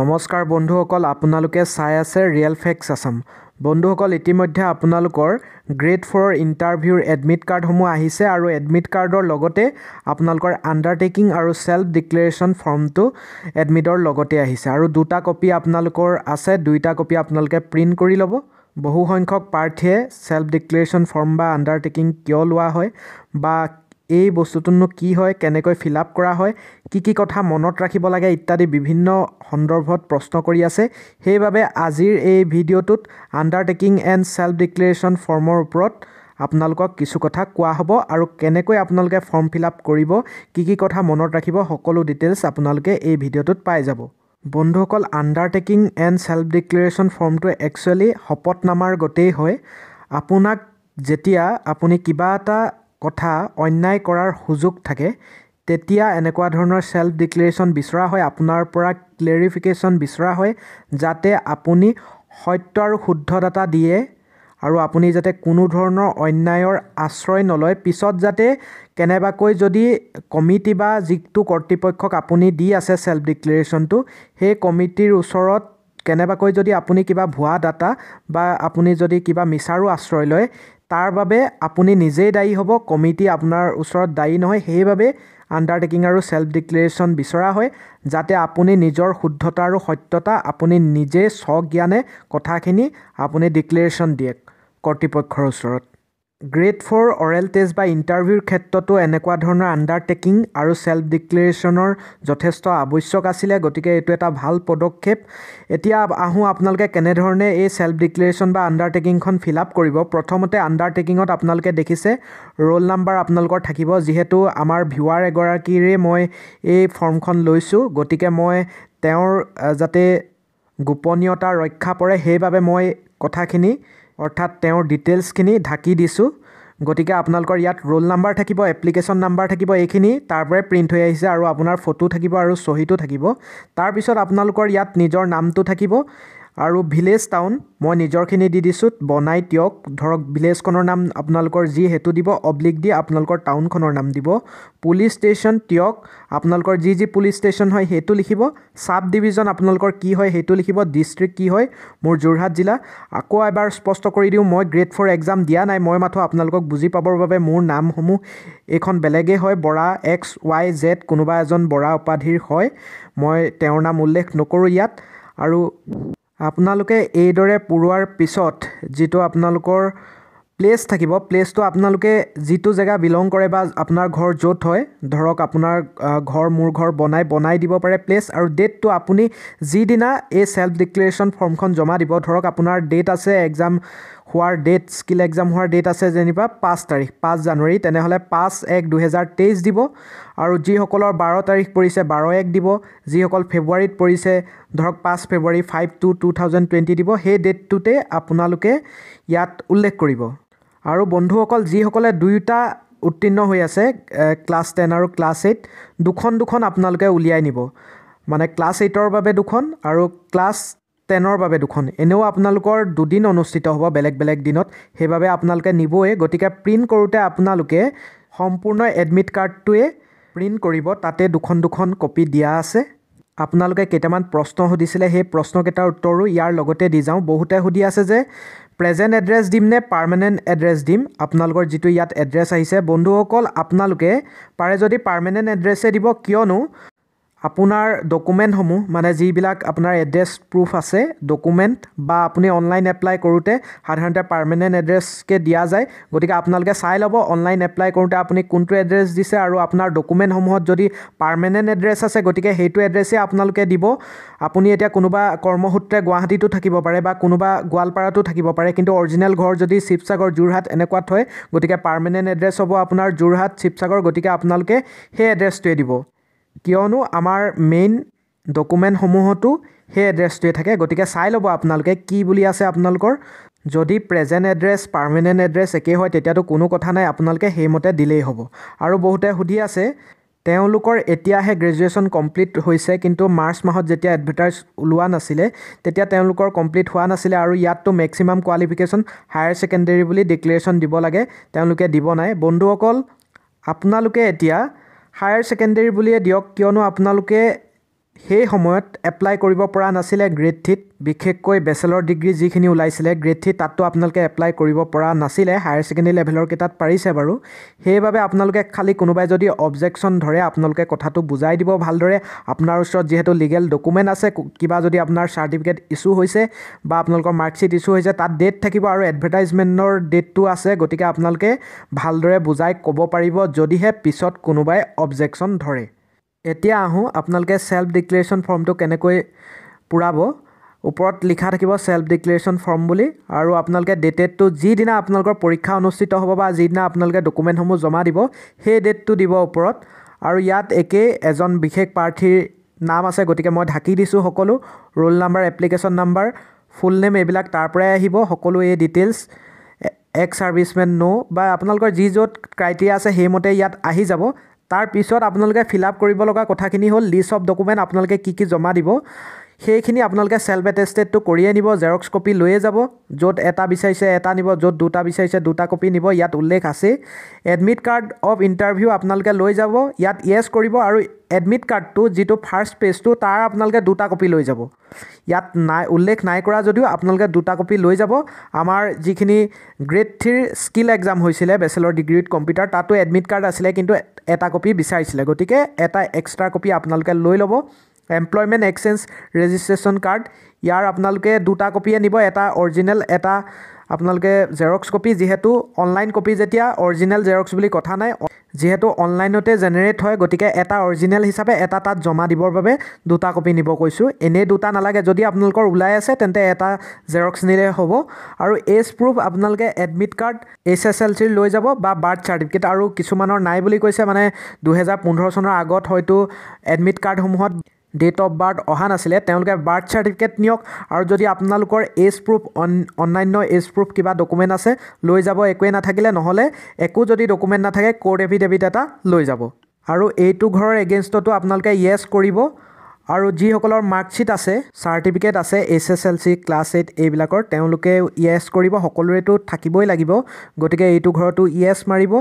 নমস্কাৰ বন্ধুসকল আপোনালোকে চাই আছে ৰিয়েল ফেক্স আছাম বন্ধুসকল ইতিমধ্যে আপোনালোকৰ গ্ৰেড ফ'ৰৰ ইণ্টাৰভিউৰ এডমিট কাৰ্ডসমূহ আহিছে আৰু এডমিট কাৰ্ডৰ লগতে আপোনালোকৰ আণ্ডাৰটেকিং আৰু চেল্ফ ডিক্লেৰেশ্যন ফৰ্মটো এডমিটৰ লগতে আহিছে আৰু দুটা কপি আপোনালোকৰ আছে দুইটা কপি আপোনালোকে প্ৰিণ্ট কৰি ল'ব বহুসংখ্যক প্ৰাৰ্থীয়ে চেল্ফ ডিক্লেৰেশ্যন ফৰ্ম বা আণ্ডাৰটেকিং কিয় লোৱা হয় বা এই বস্তুটোনো কি হয় কেনেকৈ ফিল আপ কৰা হয় কি কি কথা মনত ৰাখিব লাগে ইত্যাদি বিভিন্ন সন্দৰ্ভত প্ৰশ্ন কৰি আছে সেইবাবে আজিৰ এই ভিডিঅ'টোত আণ্ডাৰটেকিং এণ্ড ছেল্ফ ডিক্লেৰেশ্যন ফৰ্মৰ ওপৰত আপোনালোকক কিছু কথা কোৱা হ'ব আৰু কেনেকৈ আপোনালোকে ফৰ্ম ফিল আপ কৰিব কি কি কথা মনত ৰাখিব সকলো ডিটেইলছ আপোনালোকে এই ভিডিঅ'টোত পাই যাব বন্ধুসকল আণ্ডাৰটেকিং এণ্ড ছেল্ফ ডিক্লেৰেশ্যন ফৰ্মটো একচুৱেলি শপতনামাৰ গোটেই হয় আপোনাক যেতিয়া আপুনি কিবা এটা কথা অন্যায় কৰাৰ সুযোগ থাকে তেতিয়া এনেকুৱা ধৰণৰ ছেল্ফ ডিক্লেৰেশ্যন বিচৰা হয় আপোনাৰ পৰা ক্লেৰিফিকেশ্যন বিচৰা হয় যাতে আপুনি সত্য আৰু শুদ্ধ ডাটা দিয়ে আৰু আপুনি যাতে কোনো ধৰণৰ অন্যায়ৰ আশ্ৰয় নলয় পিছত যাতে কেনেবাকৈ যদি কমিটি বা যিটো কৰ্তৃপক্ষক আপুনি দি আছে ছেল্ফ ডিক্লেৰেশ্যনটো সেই কমিটিৰ ওচৰত কেনেবাকৈ যদি আপুনি কিবা ভুৱা ডাটা বা আপুনি যদি কিবা মিছাৰো আশ্ৰয় লয় তাৰ বাবে আপুনি নিজেই দায়ী হ'ব কমিটি আপোনাৰ ওচৰত দায়ী নহয় সেইবাবে আণ্ডাৰটেকিং আৰু ছেল্ফ ডিক্লেৰেশ্যন বিচৰা হয় যাতে আপুনি নিজৰ শুদ্ধতা আৰু সত্যতা আপুনি নিজে স্বজ্ঞানে কথাখিনি আপুনি ডিক্লেৰেশ্যন দিয়ে কৰ্তৃপক্ষৰ ওচৰত গ্ৰেড ফ'ৰ অৰেল টেষ্ট বা ইণ্টাৰভিউৰ ক্ষেত্ৰতো এনেকুৱা ধৰণৰ আণ্ডাৰটেকিং আৰু ছেল্ফ ডিক্লেৰেশ্যনৰ যথেষ্ট আৱশ্যক আছিলে গতিকে এইটো এটা ভাল পদক্ষেপ এতিয়া আহোঁ আপোনালোকে কেনেধৰণে এই ছেল্ফ ডিক্লেৰেশ্যন বা আণ্ডাৰটেকিংখন ফিল আপ কৰিব প্ৰথমতে আণ্ডাৰটেকিঙত আপোনালোকে দেখিছে ৰোল নাম্বাৰ আপোনালোকৰ থাকিব যিহেতু আমাৰ ভিউৱাৰ এগৰাকীৰে মই এই ফৰ্মখন লৈছোঁ গতিকে মই তেওঁৰ যাতে গোপনীয়তা ৰক্ষা পৰে সেইবাবে মই কথাখিনি অৰ্থাৎ তেওঁৰ ডিটেইলছখিনি ঢাকি দিছোঁ গতিকে আপোনালোকৰ ইয়াত ৰোল নাম্বাৰ থাকিব এপ্লিকেশ্যন নাম্বাৰ থাকিব এইখিনি তাৰ পৰাই প্ৰিণ্ট হৈ আহিছে আৰু আপোনাৰ ফটো থাকিব আৰু চহীটো থাকিব তাৰপিছত আপোনালোকৰ ইয়াত নিজৰ নামটো থাকিব আৰু ভিলেজ টাউন মই নিজৰখিনি দি দিছোঁ বনাই দিয়ক ধৰক ভিলেজখনৰ নাম আপোনালোকৰ যি সেইটো দিব অব্লিক দি আপোনালোকৰ টাউনখনৰ নাম দিব পুলিচ ষ্টেচন তিয়ক আপোনালোকৰ যি যি পুলিচ ষ্টেচন হয় সেইটো লিখিব ছাব ডিভিজন আপোনালোকৰ কি হয় সেইটো লিখিব ডিষ্ট্ৰিক্ট কি হয় মোৰ যোৰহাট জিলা আকৌ এবাৰ স্পষ্ট কৰি দিওঁ মই গ্ৰেড ফ'ৰ এক্সাম দিয়া নাই মই মাথো আপোনালোকক বুজি পাবৰ বাবে মোৰ নামসমূহ এইখন বেলেগেই হয় বৰা এক্স ৱাই জেড কোনোবা এজন বৰা উপাধিৰ হয় মই তেওঁৰ নাম উল্লেখ নকৰোঁ ইয়াত আৰু আপোনালোকে এইদৰে পুৰোৱাৰ পিছত যিটো আপোনালোকৰ প্লেচ থাকিব প্লেচটো আপোনালোকে যিটো জেগা বিলং কৰে বা আপোনাৰ ঘৰ য'ত হয় ধৰক আপোনাৰ ঘৰ মোৰ ঘৰ বনাই বনাই দিব পাৰে প্লেচ আৰু ডেটটো আপুনি যিদিনা এই চেল্ফ ডিক্লেৰেশ্যন ফৰ্মখন জমা দিব ধৰক আপোনাৰ ডেট আছে একজাম হোৱাৰ ডেট স্কিল এক্সাম হোৱাৰ ডেট আছে যেনিবা পাঁচ তাৰিখ পাঁচ জানুৱাৰী তেনেহ'লে পাঁচ এক দুহেজাৰ তেইছ দিব আৰু যিসকলৰ বাৰ তাৰিখ পৰিছে বাৰ এক দিব যিসকল ফেব্ৰুৱাৰীত পৰিছে ধৰক পাঁচ ফেব্ৰুৱাৰী five two two thousand twenty দিব সেই ডেটটোতে আপোনালোকে ইয়াত উল্লেখ কৰিব আৰু বন্ধুসকল যিসকলে দুয়োটা উত্তীৰ্ণ হৈ আছে ক্লাছ টেন আৰু ক্লাছ এইট দুখন দুখন আপোনালোকে উলিয়াই নিব মানে ক্লাছ এইটৰ বাবে দুখন আৰু ক্লাছ টেনৰ বাবে দুখন এনেও আপোনালোকৰ দুদিন অনুষ্ঠিত হ'ব বেলেগ বেলেগ দিনত সেইবাবে আপোনালোকে নিবই গতিকে প্ৰিণ্ট কৰোঁতে আপোনালোকে সম্পূৰ্ণ এডমিট কাৰ্ডটোৱে প্ৰিণ্ট কৰিব তাতে দুখন দুখন কপি দিয়া আছে আপোনালোকে কেইটামান প্ৰশ্ন সুধিছিলে সেই প্ৰশ্নকেইটাৰ উত্তৰো ইয়াৰ লগতে দি যাওঁ বহুতে সুধি আছে যে প্ৰেজেণ্ট এড্ৰেছ দিম নে পাৰ্মানেণ্ট এড্ৰেছ দিম আপোনালোকৰ যিটো ইয়াত এড্ৰেছ আহিছে বন্ধুসকল আপোনালোকে পাৰে যদি পাৰ্মানেণ্ট এড্ৰেছে দিব কিয়নো আপোনাৰ ডকুমেণ্টসমূহ মানে যিবিলাক আপোনাৰ এড্ৰেছ প্ৰুফ আছে ডকুমেণ্ট বা আপুনি অনলাইন এপ্লাই কৰোঁতে সাধাৰণতে পাৰ্মানেণ্ট এড্ৰেছকৈ দিয়া যায় গতিকে আপোনালোকে চাই ল'ব অনলাইন এপ্লাই কৰোঁতে আপুনি কোনটো এড্ৰেছ দিছে আৰু আপোনাৰ ডকুমেণ্টসমূহত যদি পাৰ্মানেণ্ট এড্ৰেছ আছে গতিকে সেইটো এড্ৰেছেই আপোনালোকে দিব আপুনি এতিয়া কোনোবা কৰ্মসূত্ৰে গুৱাহাটীতো থাকিব পাৰে বা কোনোবা গোৱালপাৰাতো থাকিব পাৰে কিন্তু অৰিজিনেল ঘৰ যদি শিৱসাগৰ যোৰহাট এনেকুৱা থয় গতিকে পাৰ্মানেণ্ট এড্ৰেছ হ'ব আপোনাৰ যোৰহাট শিৱসাগৰ গতিকে আপোনালোকে সেই এড্ৰেছটোৱে দিব কিয়নো আমাৰ মেইন ডকুমেণ্টসমূহতো সেই এড্ৰেছটোৱে থাকে গতিকে চাই ল'ব আপোনালোকে কি বুলি আছে আপোনালোকৰ যদি প্ৰেজেণ্ট এড্ৰেছ পাৰ্মানেণ্ট এড্ৰেছ একেই হয় তেতিয়াতো কোনো কথা নাই আপোনালোকে সেইমতে দিলেই হ'ব আৰু বহুতে সুধি আছে তেওঁলোকৰ এতিয়াহে গ্ৰেজুৱেশ্যন কমপ্লিট হৈছে কিন্তু মাৰ্চ মাহত যেতিয়া এডভাৰটাইজ ওলোৱা নাছিলে তেতিয়া তেওঁলোকৰ কমপ্লিট হোৱা নাছিলে আৰু ইয়াততো মেক্সিমাম কোৱালিফিকেশ্যন হায়াৰ ছেকেণ্ডেৰী বুলি ডিক্লেৰেশ্যন দিব লাগে তেওঁলোকে দিব নাই বন্ধুসকল আপোনালোকে এতিয়া হায়াৰ ছেকেণ্ডেৰী বুলিয়ে দিয়ক কিয়নো আপোনালোকে সেই সময়ত এপ্লাই কৰিব পৰা নাছিলে গ্ৰেড থ্ৰীত বিশেষকৈ বেচেলৰ ডিগ্ৰী যিখিনি ওলাইছিলে গ্ৰেড থ্ৰী তাততো আপোনালোকে এপ্লাই কৰিব পৰা নাছিলে হায়াৰ ছেকেণ্ডেৰী লেভেলৰ কেইটাত পাৰিছে বাৰু সেইবাবে আপোনালোকে খালি কোনোবাই যদি অবজেকশ্যন ধৰে আপোনালোকে কথাটো বুজাই দিব ভালদৰে আপোনাৰ ওচৰত যিহেতু লিগেল ডকুমেণ্ট আছে কিবা যদি আপোনাৰ চাৰ্টিফিকেট ইছ্যু হৈছে বা আপোনালোকৰ মাৰ্কশ্বিট ইছ্যু হৈছে তাত ডেট থাকিব আৰু এডভাৰটাইজমেণ্টৰ ডেটটো আছে গতিকে আপোনালোকে ভালদৰে বুজাই ক'ব পাৰিব যদিহে পিছত কোনোবাই অবজেকশ্যন ধৰে এতিয়া আহোঁ আপোনালোকে ছেল্ফ ডিক্লেৰেশ্যন ফৰ্মটো কেনেকৈ পূৰাব ওপৰত লিখা থাকিব ছেল্ফ ডিক্লেৰেশ্যন ফৰ্ম বুলি আৰু আপোনালোকে ডেটেডটো যিদিনা আপোনালোকৰ পৰীক্ষা অনুষ্ঠিত হ'ব বা যিদিনা আপোনালোকে ডকুমেণ্টসমূহ জমা দিব সেই ডেটটো দিব ওপৰত আৰু ইয়াত একেই এজন বিশেষ প্ৰাৰ্থীৰ নাম আছে গতিকে মই ঢাকি দিছোঁ সকলো roll number application number full name এইবিলাক তাৰপৰাই আহিব সকলো এই ডিটেইলছ এক্স ছাৰ্ভিচমেন ন' বা আপোনালোকৰ যি য'ত ক্ৰাইটেৰিয়া আছে সেইমতে ইয়াত আহি যাব তাৰপিছত আপোনালোকে ফিল আপ কৰিব লগা কথাখিনি হ'ল লিষ্ট অফ ডকুমেণ্ট আপোনালোকে কি কি জমা দিব সেইখিনি আপোনালোকে চেল্ফ এটেষ্টেডটো কৰিয়ে নিব জেৰক্স কপি লৈয়ে যাব য'ত এটা বিচাৰিছে এটা নিব য'ত দুটা বিচাৰিছে দুটা কপি নিব ইয়াত উল্লেখ আছেই এডমিট কাৰ্ড অফ ইণ্টাৰভিউ আপোনালোকে লৈ যাব ইয়াত য়েছ কৰিব আৰু এডমিট কাৰ্ডটো যিটো ফাৰ্ষ্ট পেজটো তাৰ আপোনালোকে দুটা কপি লৈ যাব ইয়াত নাই উল্লেখ নাই কৰা যদিও আপোনালোকে দুটা কপি লৈ যাব আমাৰ যিখিনি গ্ৰেড থ্ৰীৰ স্কিল এক্সাম হৈছিলে বেচেলৰ ডিগ্ৰী উইথ কম্পিউটাৰ তাতো এডমিট কাৰ্ড আছিলে কিন্তু এটা কপি বিচাৰিছিলে গতিকে এটা এক্সট্ৰা কপি আপোনালোকে লৈ ল'ব এমপ্লয়মেণ্ট এক্সেঞ্জ ৰেজিষ্ট্ৰেশ্যন কাৰ্ড ইয়াৰ আপোনালোকে দুটা কপিয়ে নিব এটা অৰিজিনেল এটা আপোনালোকে জেৰক্স কপি যিহেতু অনলাইন কপি যেতিয়া অৰিজিনেল জেৰক্স বুলি কথা নাই যিহেতু অনলাইনতে জেনেৰেট হয় গতিকে এটা অৰিজিনেল হিচাপে এটা তাত জমা দিবৰ বাবে দুটা কপি নিব কৈছোঁ এনেই দুটা নালাগে যদি আপোনালোকৰ ওলাই আছে তেন্তে এটা জেৰক্স নিলে হ'ব আৰু এজ প্ৰুফ আপোনালোকে admit card H S L চিৰ লৈ যাব বা বাৰ্থ চাৰ্টিফিকেট আৰু কিছুমানৰ নাই বুলি কৈছে মানে দুহেজাৰ পোন্ধৰ চনৰ আগত হয়তো এডমিট কাৰ্ডসমূহত ডেট অফ বাৰ্থ অহা নাছিলে তেওঁলোকে বাৰ্থ চাৰ্টিফিকেট নিয়ক আৰু যদি আপোনালোকৰ এজ প্ৰুফ অন্যান্য এজ প্ৰুফ কিবা ডকুমেণ্ট আছে লৈ যাব একোৱে নাথাকিলে নহ'লে একো যদি ডকুমেণ্ট নাথাকে ক'ৰ এফিডেভিট এটা লৈ যাব আৰু এইটো ঘৰৰ এগেইনষ্টতো আপোনালোকে য়েছ কৰিব আৰু যিসকলৰ মাৰ্কশ্বিট আছে চাৰ্টিফিকেট আছে H S L C class eight এইবিলাকৰ তেওঁলোকে ই এছ কৰিব সকলোৰেতো থাকিবই লাগিব গতিকে এইটো ঘৰতো ই এছ মাৰিব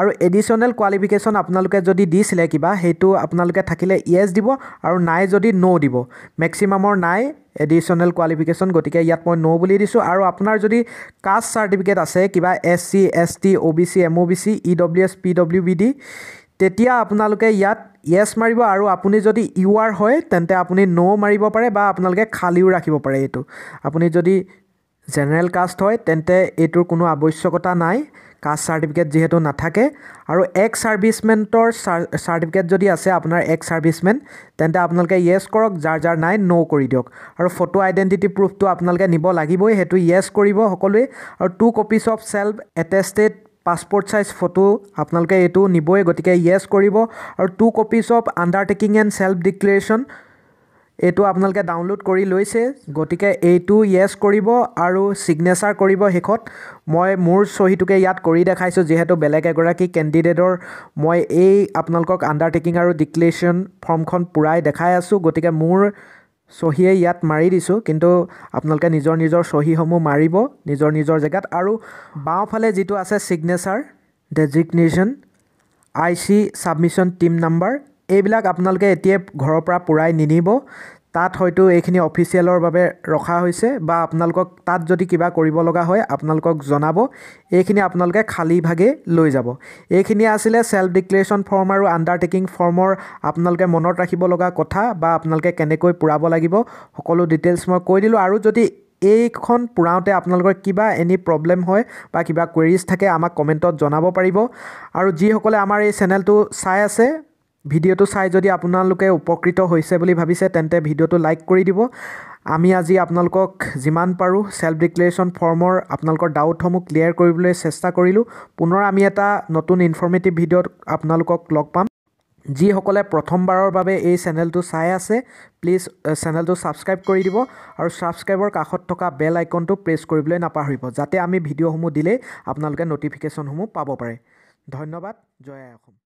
আৰু এডিশ্যনেল কোৱালিফিকেশ্যন আপোনালোকে যদি দিছিলে কিবা সেইটো আপোনালোকে থাকিলে ই এছ দিব আৰু নাই যদি ন' দিব মেক্সিমামৰ নাই এডিশ্যনেল কোৱালিফিকেশ্যন গতিকে ইয়াত মই ন' বুলি দিছোঁ আৰু আপোনাৰ যদি কাষ্ট চাৰ্টিফিকেট আছে কিবা S C S T O' B C M O' B C E W S P W B D তেতিয়া আপোনালোকে ইয়াত য়েছ মাৰিব আৰু আপুনি যদি ইউ আৰ হয় তেন্তে আপুনি ন' মাৰিব পাৰে বা আপোনালোকে খালীও ৰাখিব পাৰে এইটো আপুনি যদি জেনেৰেল কাষ্ট হয় তেন্তে এইটোৰ কোনো আৱশ্যকতা নাই কাষ্ট চাৰ্টিফিকেট যিহেতু নাথাকে আৰু এক্স ছাৰ্ভিচমেণ্টৰ চাৰ চাৰ্টিফিকেট যদি আছে আপোনাৰ এক্স ছাৰ্ভিচমেণ্ট তেন্তে আপোনালোকে য়েছ কৰক যাৰ যাৰ নাই ন' কৰি দিয়ক আৰু ফটো আইডেণ্টিটি প্ৰুফটো আপোনালোকে নিব লাগিবই সেইটো য়েছ কৰিব সকলোৱে আৰু two copies of self attested passport size photo আপোনালোকে এইটো নিবই গতিকে য়েছ কৰিব আৰু two copies of undertaking and self declaration এইটো আপোনালোকে ডাউনলোড কৰি লৈছে গতিকে এইটো য়েছ কৰিব আৰু ছিগনেচাৰ কৰিব শেষত মই মোৰ চহীটোকে ইয়াত কৰি দেখাইছোঁ যিহেতু বেলেগ এগৰাকী কেণ্ডিডেটৰ মই এই আপোনালোকক আণ্ডাৰটেকিং আৰু ডিক্লেৰেশ্যন ফৰ্মখন পূৰাই দেখাই আছোঁ গতিকে মোৰ চহীয়ে ইয়াত মাৰি দিছোঁ কিন্তু আপোনালোকে নিজৰ নিজৰ চহীসমূহ মাৰিব নিজৰ নিজৰ জেগাত আৰু বাওঁফালে যিটো আছে signature designation I C submission team number এইবিলাক আপোনালোকে এতিয়াই ঘৰৰ পৰা পূৰাই নিনিব তাত হয়তো এইখিনি অফিচিয়েলৰ বাবে ৰখা হৈছে বা আপোনালোকক তাত যদি কিবা কৰিব লগা হয় আপোনালোকক জনাব এইখিনি আপোনালোকে খালী ভাগে লৈ যাব এইখিনিয়ে আছিলে ছেল্ফ ডিক্লেৰেশ্যন ফৰ্ম আৰু আণ্ডাৰটেকিং ফৰ্মৰ আপোনালোকে মনত ৰাখিব লগা কথা বা আপোনালোকে কেনেকৈ পূৰাব লাগিব সকলো ডিটেইলছ মই কৈ দিলোঁ আৰু যদি এইখন পূৰাওঁতে আপোনালোকৰ কিবা এনি প্ৰব্লেম হয় বা কিবা কুৱেৰিজ থাকে আমাক কমেণ্টত জনাব পাৰিব আৰু যিসকলে আমাৰ এই চেনেলটো চাই আছে ভিডিঅ'টো চাই যদি আপোনালোকে উপকৃত হৈছে বুলি ভাবিছে তেন্তে ভিডিঅ'টো লাইক কৰি দিব আমি আজি আপোনালোকক যিমান পাৰোঁ ছেল্ফ ডিক্লেৰেশ্যন ফৰ্মৰ আপোনালোকৰ ডাউটসমূহ ক্লিয়াৰ কৰিবলৈ চেষ্টা কৰিলোঁ পুনৰ আমি এটা নতুন ইনফৰ্মেটিভ ভিডিঅ'ত আপোনালোকক লগ পাম যিসকলে প্ৰথমবাৰৰ বাবে এই চেনেলটো চাই আছে প্লিজ চেনেলটো ছাবস্ক্ৰাইব কৰি দিব আৰু ছাবস্ক্ৰাইবৰ কাষত থকা বেল আইকনটো প্ৰেছ কৰিবলৈ নাপাহৰিব যাতে আমি ভিডিঅ'সমূহ দিলেই আপোনালোকে ন'টিফিকেশ্যনসমূহ পাব পাৰে ধন্যবাদ জয় অসম